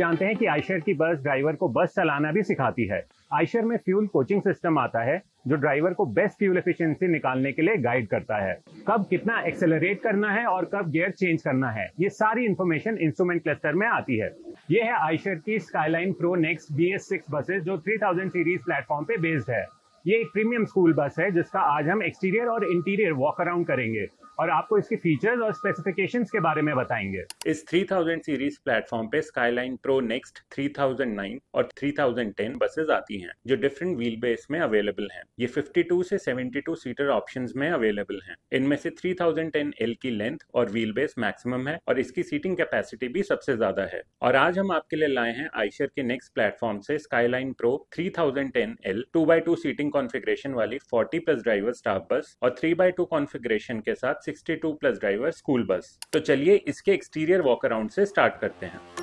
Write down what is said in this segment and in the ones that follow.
जानते हैं कि आयशर की बस ड्राइवर को बस चलाना भी सिखाती है आयशर में फ्यूल कोचिंग सिस्टम आता है जो ड्राइवर को बेस्ट फ्यूल एफिशिएंसी निकालने के लिए गाइड करता है कब कितना एक्सेलरेट करना है और कब गियर चेंज करना है ये सारी इन्फॉर्मेशन इंस्ट्रूमेंट क्लस्टर में आती है ये है आयशर की Skyline Pro next B S six buses जो थाउजेंड सीरीज प्लेटफॉर्म पे बेस्ड है ये एक प्रीमियम स्कूल बस है जिसका आज हम एक्सटीरियर और इंटीरियर वॉक अराउंड करेंगे और आपको इसके फीचर्स और स्पेसिफिकेशंस के बारे में बताएंगे इस 3000 सीरीज प्लेटफॉर्म पे स्काईलाइन प्रो नेक्स्ट 3009 और 3010 बसेस आती हैं जो डिफरेंट व्हील बेस में अवेलेबल हैं ये 52 से 72 सीटर ऑप्शंस में अवेलेबल हैं इनमें से 3010 एल की लेंथ और व्हील बेस मैक्सिमम है और इसकी सीटिंग कैपेसिटी भी सबसे ज्यादा है और आज हम आपके लिए लाए हैं आइशर के नेक्स्ट प्लेटफॉर्म से Skyline Pro 3010 L two by seating configuration वाली 40 प्लस ड्राइवर स्टाफ बस और 3 बाई कॉन्फ़िगरेशन के साथ sixty two plus driver school bus तो चलिए इसके एक्सटीरियर वॉक अराउंड से स्टार्ट करते हैं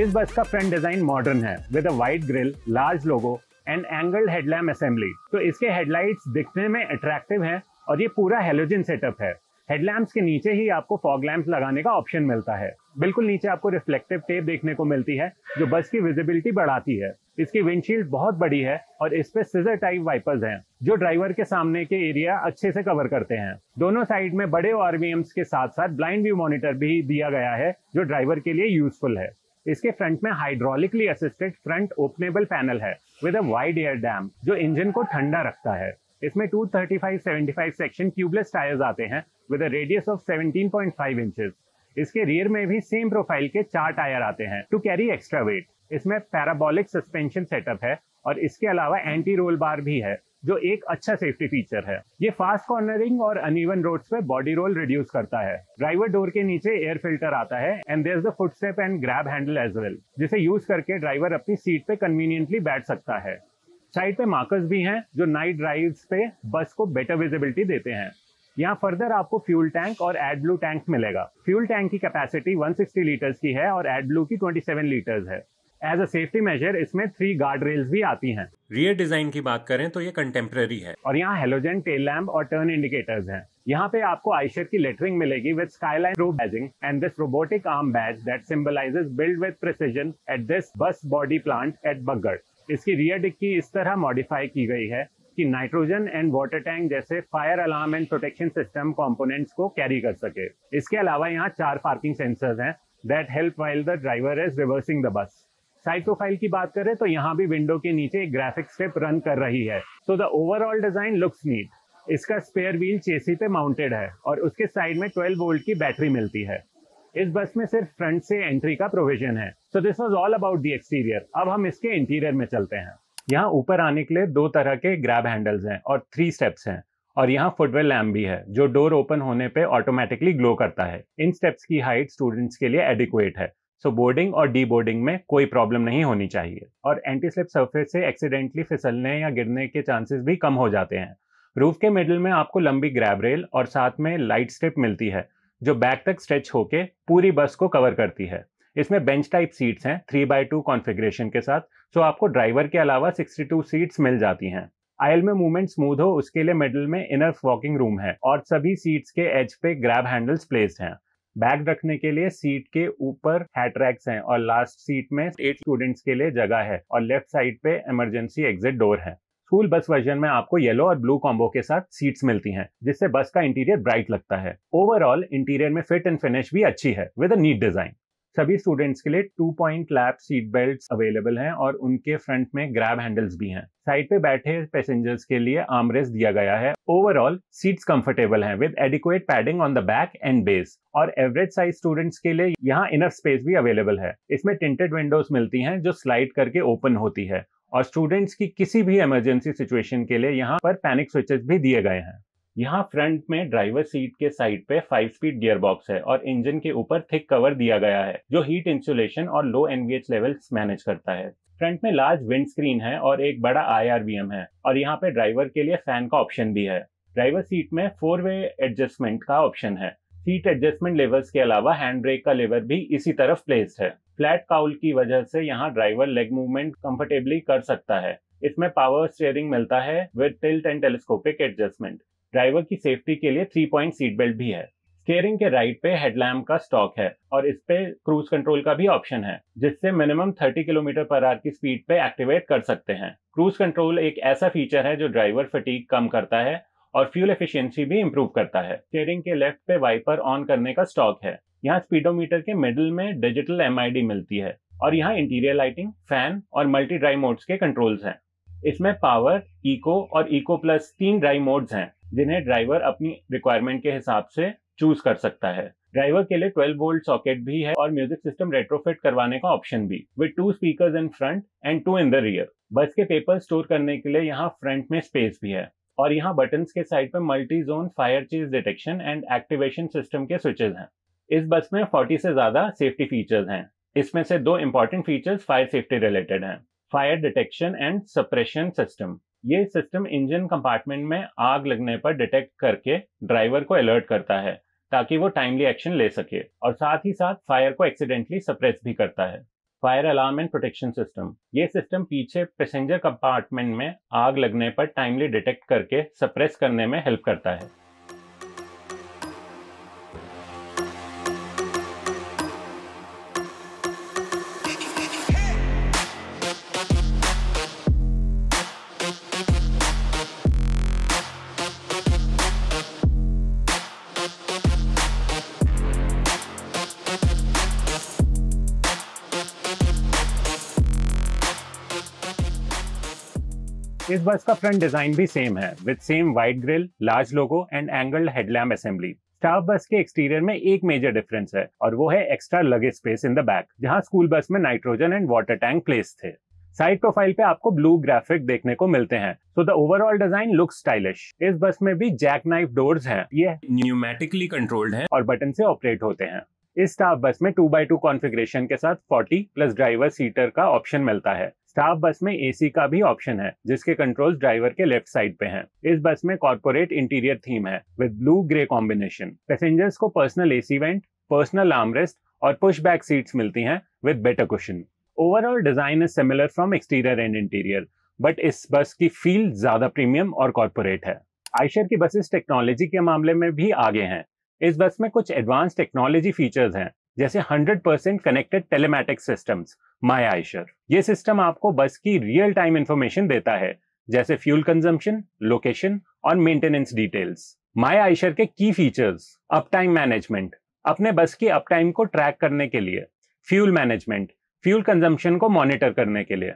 इस बस का फ्रंट डिजाइन मॉडर्न है with a white grille large logo and angled headlamp assembly तो इसके हेडलाइट्स दिखने में अट्रैक्टिव है और ये पूरा हेलोजन सेटअप है हेडलैम्प्स के नीचे ही आपको फॉग लैम्प्स लगाने का ऑप्शन मिलता है बिल्कुल नीचे आपको रिफ्लेक्टिव टेप देखने को मिलती है जो बस की विजिबिलिटी बढ़ाती है इसकी विंडशील्ड बहुत बड़ी है और इस पे सीजर टाइप वाइपर्स हैं जो ड्राइवर के सामने के एरिया अच्छे से कवर करते हैं दोनों साइड में बड़े आरवीएम्स के साथ साथ ब्लाइंड व्यू मॉनिटर भी दिया गया है जो ड्राइवर के लिए यूजफुल है इसके फ्रंट में hydraulically assisted front openable panel है with a wide air dam जो इंजन को ठंडा रखता है इसमें 235 75 सेक्शन ट्यूबलेस टायर्स आते हैं with a radius of 17.5 inches इसके रियर में भी सेम प्रोफाइल के चार टायर आते हैं टू कैरी एक्स्ट्रा वेट इसमें पैराबोलिक सस्पेंशन सेटअप है और इसके अलावा एंटी रोल बार भी है जो एक अच्छा सेफ्टी फीचर है ये फास्ट कॉर्नरिंग और अनइवन रोड्स पे बॉडी रोल रिड्यूस करता है ड्राइवर डोर के नीचे एयर फिल्टर आता है and there is the foot and grab handle as well जिसे यूज करके ड्राइवर अपनी सीट पे कन्वीनियंटली बैठ सकता है साइड पे मार्कर्स भी हैं जो नाइट ड्राइव पे बस को बेटर विजिबिलिटी देते हैं यहाँ फर्दर आपको फ्यूल टैंक और एड ब्लू टैंक मिलेगा फ्यूल टैंक की कैपेसिटी 160 लीटर्स की है और एड ब्लू की 27 लीटर्स है एज अ सेफ्टी मेजर इसमें थ्री गार्ड रेल्स भी आती हैं रियर डिजाइन की बात करें तो ये कंटेम्प्रेरी है और यहाँ हेलोजन टेल लैम्प और टर्न इंडिकेटर्स हैं यहाँ पे आपको आईशर की लेटरिंग मिलेगी विद स्काईलाइन रूप badging and this robotic arm badge that symbolizes build with precision at this bus body plant at Bagad इसकी रियर डिक्की इस तरह मॉडिफाई की गई है कि नाइट्रोजन एंड वाटर टैंक जैसे fire alarm and protection system components को कैरी कर सके इसके अलावा यहाँ चार पार्किंग सेंसर्स हैं that help while the driver is reversing the bus profile की बात करें तो यहाँ भी विंडो के नीचे एक ग्राफिक स्टेप रन कर रही है so the overall design looks neat इसका स्पेयर व्हील चेसी पे माउंटेड है और उसके साइड में 12 वोल्ट की बैटरी मिलती है इस बस में सिर्फ फ्रंट से एंट्री का प्रोविजन है so this was all about the exterior अब हम इसके इंटीरियर में चलते हैं यहाँ ऊपर आने के लिए दो तरह के ग्रैब हैंडल्स हैं और थ्री स्टेप्स हैं और यहाँ फुटवेल लैम्प भी है जो डोर ओपन होने पे ऑटोमेटिकली ग्लो करता है इन स्टेप्स की हाइट स्टूडेंट्स के लिए एडिक्वेट है सो बोर्डिंग और डी बोर्डिंग में कोई प्रॉब्लम नहीं होनी चाहिए और एंटी स्लिप सर्फेस से एक्सीडेंटली फिसलने या गिरने के चांसेस भी कम हो जाते हैं रूफ के मिडल में आपको लंबी ग्रैब रेल और साथ में लाइट स्ट्रिप मिलती है जो बैक तक स्ट्रेच होके पूरी बस को कवर करती है इसमें बेंच टाइप सीट्स हैं थ्री बाई टू कॉन्फिग्रेशन के साथ सो आपको ड्राइवर के अलावा सिक्सटी टू सीट्स मिल जाती हैं आयल में मूवमेंट स्मूथ हो उसके लिए मिडल में इनर वॉकिंग रूम है और सभी सीट्स के एज पे ग्रैब हैंडल्स प्लेस्ड हैं बैग रखने के लिए सीट के ऊपर हैट रैक्स हैं और लास्ट सीट में एट स्टूडेंट्स के लिए जगह है और लेफ्ट साइड पे इमरजेंसी एग्जिट डोर है स्कूल बस वर्जन में आपको येलो और ब्लू कॉम्बो के साथ सीट्स मिलती हैं जिससे बस का इंटीरियर ब्राइट लगता है ओवरऑल इंटीरियर में फिट एंड फिनिश भी अच्छी है विद अ नीट डिजाइन सभी स्टूडेंट्स के लिए two point lap seat belt available हैं और उनके फ्रंट में ग्रैब हैंडल्स भी हैं साइड पे बैठे पैसेंजर्स के लिए आमरेस दिया गया है ओवरऑल सीट्स कंफर्टेबल हैं with adequate padding on the back and base और एवरेज साइज स्टूडेंट्स के लिए यहाँ इनफ स्पेस भी अवेलेबल है इसमें टिंटेड विंडोज मिलती हैं जो स्लाइड करके ओपन होती है और स्टूडेंट्स की किसी भी इमरजेंसी सिचुएशन के लिए यहाँ पर पैनिक स्विचेस भी दिए गए हैं यहाँ फ्रंट में ड्राइवर सीट के साइड पे फाइव स्पीड गियर बॉक्स है और इंजन के ऊपर थिक कवर दिया गया है जो हीट इंसुलेशन और लो एनवीएच लेवल्स मैनेज करता है फ्रंट में लार्ज विंड स्क्रीन है और एक बड़ा आईआरबीएम है और यहाँ पे ड्राइवर के लिए फैन का ऑप्शन भी है ड्राइवर सीट में फोर वे एडजस्टमेंट का ऑप्शन है सीट एडजस्टमेंट लेवल्स के अलावा हैंड ब्रेक का लेवर भी इसी तरफ प्लेस्ड है फ्लैट काउल की वजह से यहाँ ड्राइवर लेग मूवमेंट कंफर्टेबली कर सकता है इसमें पावर स्टेयरिंग मिलता है with tilt and telescopic adjustment driver की सेफ्टी के लिए थ्री पॉइंट सीट बेल्ट भी है स्टेयरिंग के राइट पे हेडलैम्प का स्टॉक है और इस पे क्रूज कंट्रोल का भी ऑप्शन है जिससे मिनिमम 30 किलोमीटर पर आर की स्पीड पे एक्टिवेट कर सकते हैं क्रूज कंट्रोल एक ऐसा फीचर है जो ड्राइवर फटीक कम करता है और फ्यूल एफिशिएंसी भी इंप्रूव करता है स्टेयरिंग के लेफ्ट पे वाइपर ऑन करने का स्टॉक है यहाँ स्पीडोमीटर के मिडिल में डिजिटल एम मिलती है और यहाँ इंटीरियर लाइटिंग फैन और मल्टी ड्राई मोड्स के कंट्रोल्स हैं इसमें पावर इको और इको प्लस तीन ड्राई मोड्स हैं जिन्हें ड्राइवर अपनी रिक्वायरमेंट के हिसाब से चूज कर सकता है ड्राइवर के लिए 12 वोल्ट सॉकेट भी है और म्यूजिक सिस्टम रेट्रोफिट करवाने का ऑप्शन भी with two speakers in front and two in the rear bus के पेपर स्टोर करने के लिए यहाँ फ्रंट में स्पेस भी है और यहाँ बटन के साइड पे मल्टी जोन फायर चीज डिटेक्शन एंड एक्टिवेशन सिस्टम के स्विचेज हैं इस बस में 40 से ज्यादा सेफ्टी फीचर्स हैं इसमें से दो important features fire safety related हैं fire detection and suppression system ये सिस्टम इंजन कंपार्टमेंट में आग लगने पर डिटेक्ट करके ड्राइवर को अलर्ट करता है ताकि वो टाइमली एक्शन ले सके और साथ ही साथ फायर को एक्सीडेंटली सप्रेस भी करता है fire alarm and protection system ये सिस्टम पीछे पैसेंजर कंपार्टमेंट में आग लगने पर टाइमली डिटेक्ट करके सप्रेस करने में हेल्प करता है इस बस का फ्रंट डिजाइन भी सेम है with same white grille large logo and angled headlamp assembly staff bus के एक्सटीरियर में एक मेजर डिफरेंस है और वो है extra luggage space in the back जहां स्कूल बस में nitrogen and water tank place थे साइड प्रोफाइल पे आपको ब्लू ग्राफिक देखने को मिलते हैं so the overall design look stylish इस बस में भी जैक नाइफ डोर्स है ये न्यूमेटिकली कंट्रोल्ड है और बटन से ऑपरेट होते हैं इस स्टाफ बस में टू बाई टू कॉन्फिग्रेशन के साथ 40 प्लस ड्राइवर सीटर का ऑप्शन मिलता है स्टाफ बस में एसी का भी ऑप्शन है जिसके कंट्रोल्स ड्राइवर के लेफ्ट साइड पे हैं। इस बस में कॉर्पोरेट इंटीरियर थीम है with blue grey combination passengers को personal AC vent personal armrest और पुश बैक सीट मिलती हैं with better question overall design is similar from exterior and interior but इस बस की फील ज्यादा premium और corporate है आयशर की बसेस टेक्नोलॉजी के मामले में भी आगे हैं इस बस में कुछ एडवांस टेक्नोलॉजी फीचर्स हैं जैसे 100% connected telematic systems my Eicher ये सिस्टम आपको बस की रियल टाइम इंफॉर्मेशन देता है जैसे फ्यूल कंजम्पशन लोकेशन और मेंटेनेंस डिटेल्स माई आयशर के की फीचर्स अप टाइम मैनेजमेंट अपने बस की अप टाइम को ट्रैक करने के लिए फ्यूल मैनेजमेंट फ्यूल कंजम्पशन को मॉनिटर करने के लिए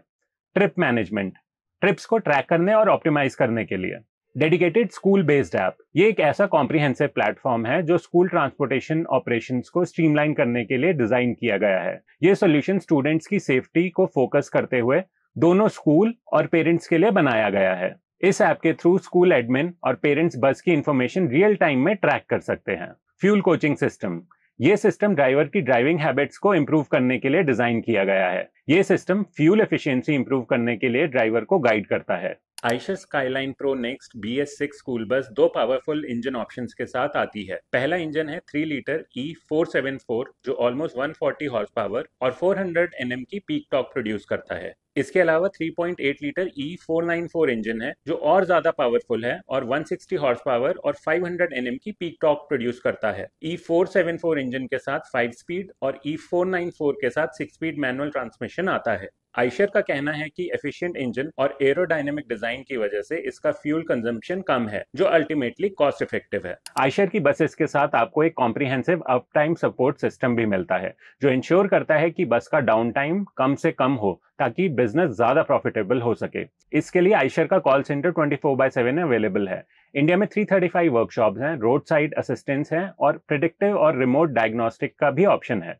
ट्रिप मैनेजमेंट ट्रिप्स को ट्रैक करने और ऑप्टिमाइज करने के लिए डेडिकेटेड स्कूल बेस्ड ऐप ये एक ऐसा कॉम्प्रीहेंसिव प्लेटफॉर्म है जो स्कूल ट्रांसपोर्टेशन ऑपरेशन को स्ट्रीमलाइन करने के लिए डिजाइन किया गया है ये सोल्यूशन स्टूडेंट्स की सेफ्टी को फोकस करते हुए दोनों स्कूल और पेरेंट्स के लिए बनाया गया है इस ऐप के थ्रू स्कूल एडमिन और पेरेंट्स बस की इंफॉर्मेशन रियल टाइम में ट्रैक कर सकते हैं फ्यूल कोचिंग सिस्टम ये सिस्टम ड्राइवर की ड्राइविंग हैबिट्स को इम्प्रूव करने के लिए डिजाइन किया गया है ये सिस्टम फ्यूल एफिशिएंसी इम्प्रूव करने के लिए ड्राइवर को गाइड करता है Eicher Skyline Pro next B S six school bus दो पावरफुल इंजन ऑप्शंस के साथ आती है पहला इंजन है three litre E four seven four जो almost one forty horse power और फोर हंड्रेड एन एम की पीक टॉक प्रोड्यूस करता है इसके अलावा 3.8 लीटर E494 इंजन है जो और ज्यादा पावरफुल है और 160 हॉर्स पावर और 500 एम की पीक टॉक प्रोड्यूस करता है E474 इंजन के साथ 5 स्पीड और E494 के साथ 6 स्पीड मैनुअल ट्रांसमिशन आता है आयशर का कहना है कि एफिशिएंट इंजन और एरोडायनेमिक डिजाइन की वजह से इसका फ्यूल कंजम्पशन कम है जो अल्टीमेटली कॉस्ट इफेक्टिव है आयशर की बसेस के साथ आपको एक comprehensive uptime support system भी मिलता है जो इंश्योर करता है कि बस का डाउन टाइम कम से कम हो ताकि बिजनेस ज्यादा प्रॉफिटेबल हो सके इसके लिए आयशर का call centre twenty four by seven available है इंडिया में 335 वर्कशॉप्स हैं रोड साइड असिस्टेंस हैं और प्रिडिक्टिव और रिमोट डायग्नोस्टिक का भी ऑप्शन है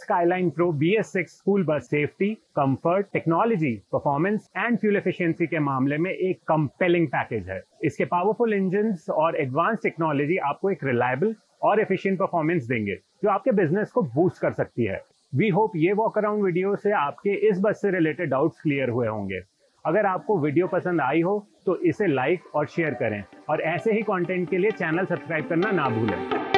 Skyline Pro B S six school bus safety comfort technology performance and fuel efficiency के मामले में एक कंपेलिंग पैकेज है इसके पावरफुल इंजिन और एडवांस टेक्नोलॉजी आपको एक रिलायबल और एफिशिएंट परफॉर्मेंस देंगे जो आपके बिजनेस को बूस्ट कर सकती है वी होप ये वॉक अराउंड वीडियो से आपके इस बस से रिलेटेड डाउट्स क्लियर हुए होंगे अगर आपको वीडियो पसंद आई हो तो इसे लाइक और शेयर करें और ऐसे ही कंटेंट के लिए चैनल सब्सक्राइब करना ना भूलें